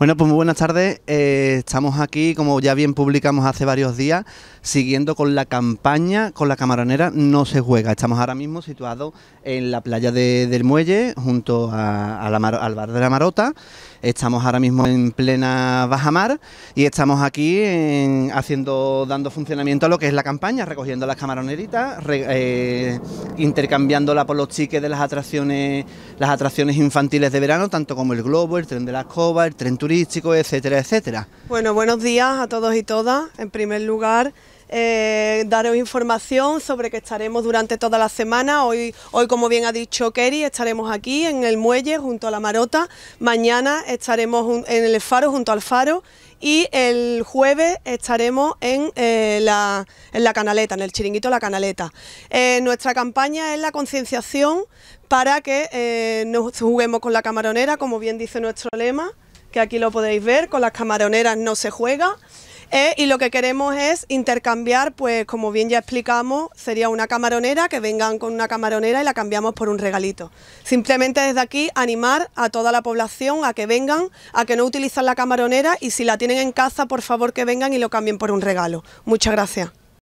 Bueno, pues muy buenas tardes. Eh, estamos aquí, como ya bien publicamos hace varios días, siguiendo con la campaña con la camaronera No se juega. Estamos ahora mismo situados en la playa de, del muelle, junto a, la al bar de la Marota. Estamos ahora mismo en plena bajamar y estamos aquí haciendo, dando funcionamiento a lo que es la campaña, recogiendo las camaroneritas, eh, intercambiándola por los chiques de las atracciones, las atracciones infantiles de verano, tanto como el globo, el tren de la escoba, el tren turístico turísticos, etcétera, etcétera. Bueno, buenos días a todos y todas. En primer lugar, eh, daros información sobre que estaremos durante toda la semana. Hoy, hoy, como bien ha dicho Kerry, estaremos aquí en el muelle junto a la Marota. Mañana estaremos en el Faro junto al Faro. Y el jueves estaremos en, eh, la, en la canaleta, en el chiringuito La Canaleta. Eh, nuestra campaña es la concienciación para que eh, nos juguemos con la camaronera, como bien dice nuestro lema que aquí lo podéis ver, con las camaroneras no se juega. Eh, y lo que queremos es intercambiar, pues como bien ya explicamos, sería una camaronera, que vengan con una camaronera y la cambiamos por un regalito. Simplemente desde aquí animar a toda la población a que vengan, a que no utilicen la camaronera y si la tienen en casa, por favor que vengan y lo cambien por un regalo. Muchas gracias.